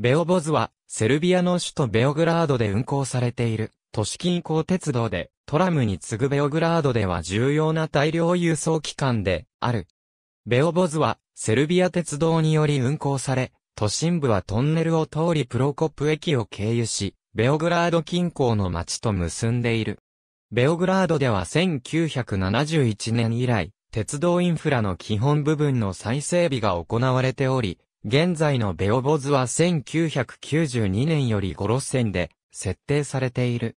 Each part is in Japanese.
ベオボズは、セルビアの首都ベオグラードで運行されている、都市近郊鉄道で、トラムに次ぐベオグラードでは重要な大量輸送機関で、ある。ベオボズは、セルビア鉄道により運行され、都心部はトンネルを通りプロコップ駅を経由し、ベオグラード近郊の町と結んでいる。ベオグラードでは1971年以来、鉄道インフラの基本部分の再整備が行われており、現在のベオボズは1992年より5路線で設定されている。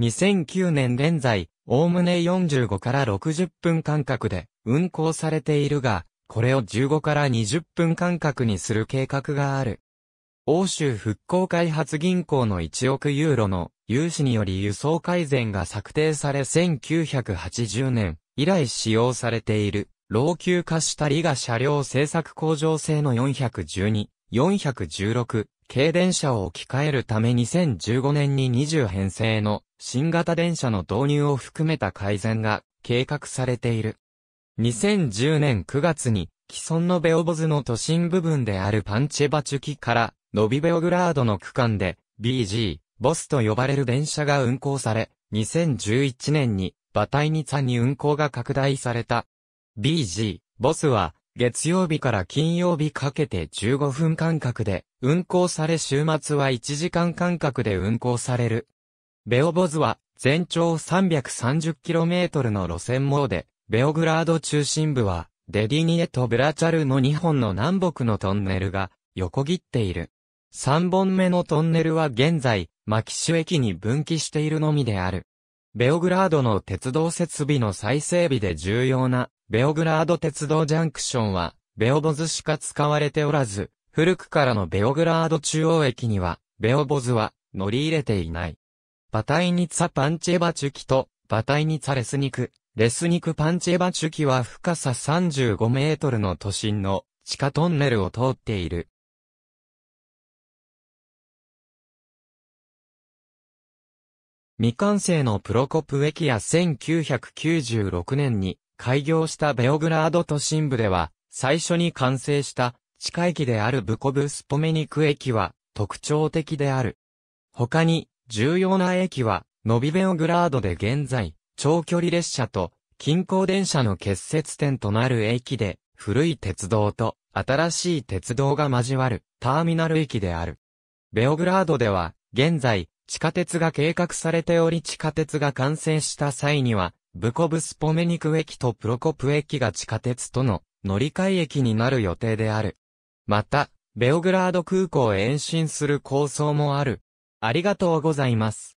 2009年現在、おおむね45から60分間隔で運行されているが、これを15から20分間隔にする計画がある。欧州復興開発銀行の1億ユーロの融資により輸送改善が策定され1980年以来使用されている。老朽化したリガ車両製作工場製の412、416軽電車を置き換えるため2015年に20編成の新型電車の導入を含めた改善が計画されている。2010年9月に既存のベオボズの都心部分であるパンチェバチュキからノビベオグラードの区間で BG、ボスと呼ばれる電車が運行され、2011年に馬体ニツァに運行が拡大された BG、ボスは、月曜日から金曜日かけて15分間隔で運行され週末は1時間間隔で運行される。ベオボズは全長 330km の路線網で、ベオグラード中心部はデディニエとブラチャルの2本の南北のトンネルが横切っている。3本目のトンネルは現在、マキシュ駅に分岐しているのみである。ベオグラードの鉄道設備の再整備で重要なベオグラード鉄道ジャンクションは、ベオボズしか使われておらず、古くからのベオグラード中央駅には、ベオボズは乗り入れていない。バタイニツァパンチェバチュキと、バタイニツァレスニク、レスニクパンチェバチュキは深さ35メートルの都心の地下トンネルを通っている。未完成のプロコプ駅や1996年に開業したベオグラード都心部では、最初に完成した地下駅であるブコブスポメニク駅は特徴的である。他に重要な駅はノビベオグラードで現在長距離列車と近郊電車の結節点となる駅で古い鉄道と新しい鉄道が交わるターミナル駅である。ベオグラードでは現在地下鉄が計画されており地下鉄が完成した際にはブコブスポメニク駅とプロコプ駅が地下鉄との乗り換え駅になる予定である。また、ベオグラード空港へ延伸する構想もある。ありがとうございます。